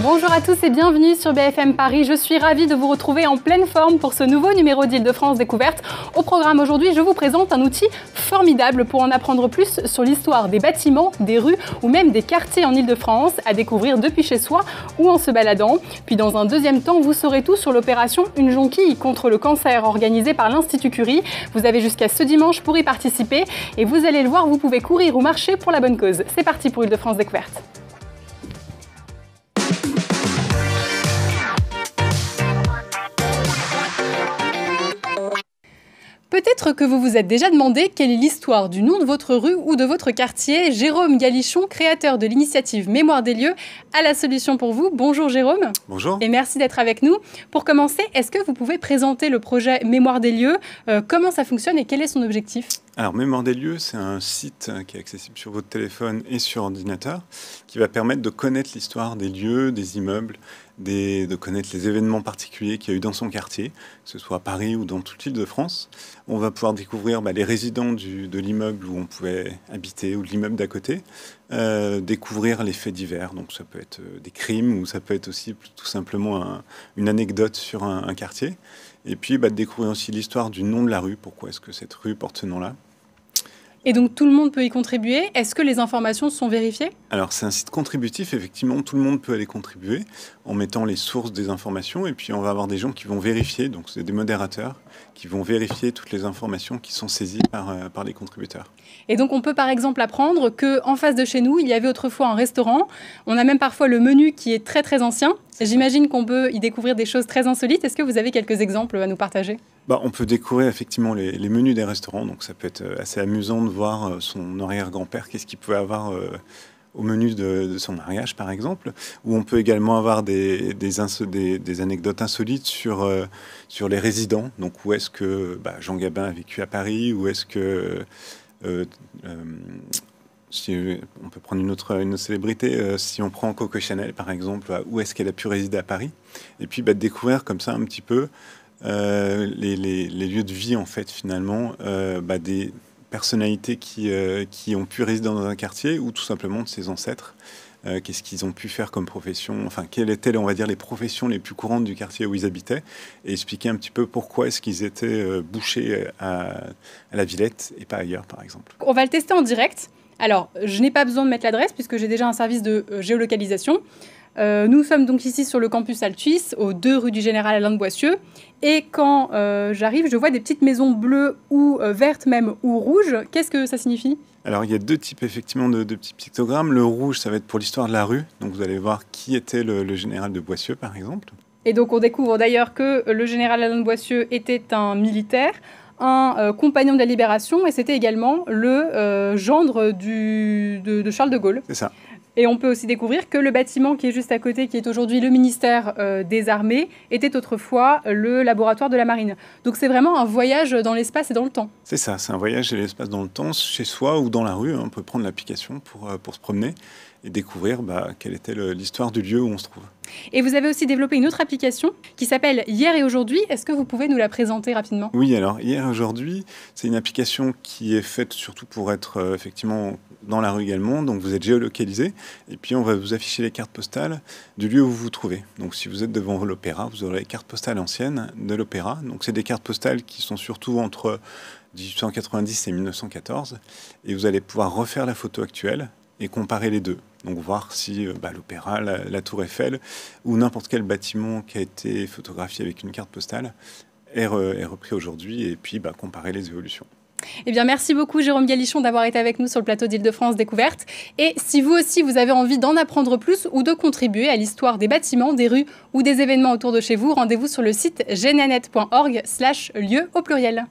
Bonjour à tous et bienvenue sur BFM Paris. Je suis ravie de vous retrouver en pleine forme pour ce nouveau numéro d'Île-de-France Découverte. Au programme aujourd'hui, je vous présente un outil formidable pour en apprendre plus sur l'histoire des bâtiments, des rues ou même des quartiers en Île-de-France à découvrir depuis chez soi ou en se baladant. Puis dans un deuxième temps, vous saurez tout sur l'opération Une jonquille contre le cancer organisée par l'Institut Curie. Vous avez jusqu'à ce dimanche pour y participer et vous allez le voir, vous pouvez courir ou marcher pour la bonne cause. C'est parti pour Île-de-France Découverte. que vous vous êtes déjà demandé quelle est l'histoire du nom de votre rue ou de votre quartier. Jérôme Galichon, créateur de l'initiative Mémoire des lieux, a la solution pour vous. Bonjour Jérôme. Bonjour. Et merci d'être avec nous. Pour commencer, est-ce que vous pouvez présenter le projet Mémoire des lieux euh, Comment ça fonctionne et quel est son objectif alors, Mémoire des lieux, c'est un site qui est accessible sur votre téléphone et sur ordinateur, qui va permettre de connaître l'histoire des lieux, des immeubles, des, de connaître les événements particuliers qu'il y a eu dans son quartier, que ce soit à Paris ou dans toute l'île de France. On va pouvoir découvrir bah, les résidents de l'immeuble où on pouvait habiter ou de l'immeuble d'à côté, euh, découvrir les faits divers. Donc, ça peut être euh, des crimes ou ça peut être aussi tout simplement une anecdote sur un, quartier. Et puis, bah, découvrir aussi l'histoire du nom de la rue, pourquoi est-ce que cette rue porte ce nom-là. Et donc tout le monde peut y contribuer. Est-ce que les informations sont vérifiées Alors c'est un site contributif, effectivement, tout le monde peut aller contribuer en mettant les sources des informations et puis on va avoir des gens qui vont vérifier, donc c'est des modérateurs qui vont vérifier toutes les informations qui sont saisies par, euh, les contributeurs. Et donc on peut par exemple apprendre qu'en face de chez nous, il y avait autrefois un restaurant, on a même parfois le menu qui est très très ancien J'imagine qu'on peut y découvrir des choses très insolites. Est-ce que vous avez quelques exemples à nous partager bah, on peut découvrir effectivement les, menus des restaurants, donc ça peut être euh, assez amusant de voir euh, son arrière-grand-père, qu'est-ce qu'il pouvait avoir euh, au menu de, son mariage par exemple, ou on peut également avoir des, des, anecdotes insolites sur, sur les résidents, donc où est-ce que bah, Jean Gabin a vécu à Paris, où est-ce que on peut prendre une autre, célébrité, euh, si on prend Coco Chanel par exemple, bah, où est-ce qu'elle a pu résider à Paris Et puis bah, découvrir comme ça un petit peu euh, les, lieux de vie en fait finalement euh, bah, des personnalités qui, ont pu résider dans un quartier ou tout simplement de ses ancêtres. Qu'est-ce qu'ils ont pu faire comme profession Enfin, quelles étaient, on va dire, les professions les plus courantes du quartier où ils habitaient Et expliquer un petit peu pourquoi est-ce qu'ils étaient bouchés à la Villette et pas ailleurs, par exemple. On va le tester en direct. Alors, je n'ai pas besoin de mettre l'adresse puisque j'ai déjà un service de euh, géolocalisation. Euh, nous sommes donc ici sur le campus Altuis, aux deux rues du Général Alain de Boissieu. Et quand euh, j'arrive, je vois des petites maisons bleues ou vertes même, ou rouges. Qu'est-ce que ça signifie Alors, il y a deux types effectivement de, petits pictogrammes. Le rouge, ça va être pour l'histoire de la rue. Donc, vous allez voir qui était le, le Général de Boissieu, par exemple. Et donc, on découvre d'ailleurs que le Général Alain de Boissieu était un militaire un euh, compagnon de la Libération et c'était également le euh, gendre de, Charles de Gaulle. Et on peut aussi découvrir que le bâtiment qui est juste à côté, qui est aujourd'hui le ministère euh, des Armées, était autrefois le laboratoire de la Marine. Donc c'est vraiment un voyage dans l'espace et dans le temps. C'est ça, c'est un voyage dans l'espace dans le temps, chez soi ou dans la rue. Hein. on peut prendre l'application pour, se promener et découvrir bah, quelle était l'histoire du lieu où on se trouve. Et vous avez aussi développé une autre application qui s'appelle Hier et aujourd'hui. Est-ce que vous pouvez nous la présenter rapidement Oui, alors Hier et aujourd'hui, c'est une application qui est faite surtout pour être euh, effectivement dans la rue également. Donc vous êtes géolocalisé et puis on va vous afficher les cartes postales du lieu où vous vous trouvez. Donc si vous êtes devant l'opéra, vous aurez les cartes postales anciennes de l'opéra. Donc c'est des cartes postales qui sont surtout entre 1890 et 1914 et vous allez pouvoir refaire la photo actuelle et comparer les deux. Donc voir si euh, bah, l'opéra, la, tour Eiffel ou n'importe quel bâtiment qui a été photographié avec une carte postale est, repris aujourd'hui et puis bah, comparer les évolutions. Eh bien, merci beaucoup, Jérôme Galichon, d'avoir été avec nous sur le plateau d'Île-de-France Découverte. Et si vous aussi, vous avez envie d'en apprendre plus ou de contribuer à l'histoire des bâtiments, des rues ou des événements autour de chez vous, rendez-vous sur le site genanet.org lieu au pluriel.